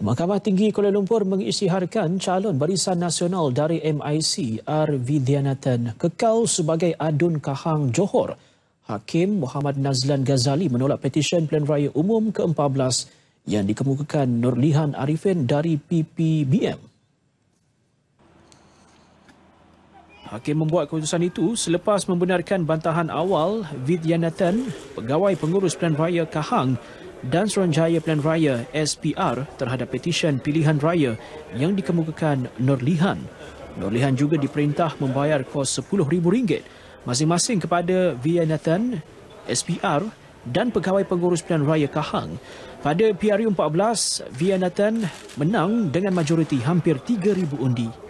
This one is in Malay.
Mahkamah Tinggi Kuala Lumpur mengisytiharkan calon Barisan Nasional dari MIC R. Vidyanathan kekal sebagai adun Kahang Johor. Hakim Muhammad Nazlan Ghazali menolak petisyen Plan Raya Umum ke-14 yang dikemukakan Nurlihan Arifin dari PPBM. Hakim membuat keputusan itu selepas membenarkan bantahan awal Vidyanathan, pegawai pengurus Plan Raya Kahang dan Seronjaya Plan Raya SPR terhadap petisyen pilihan raya yang dikemukakan Nurlihan. Nurlihan juga diperintah membayar kos RM10,000 masing-masing kepada Via Nathan, SPR dan Pegawai Pengurus Plan Raya Kahang. Pada PRU 14, Via Nathan menang dengan majoriti hampir 3,000 undi.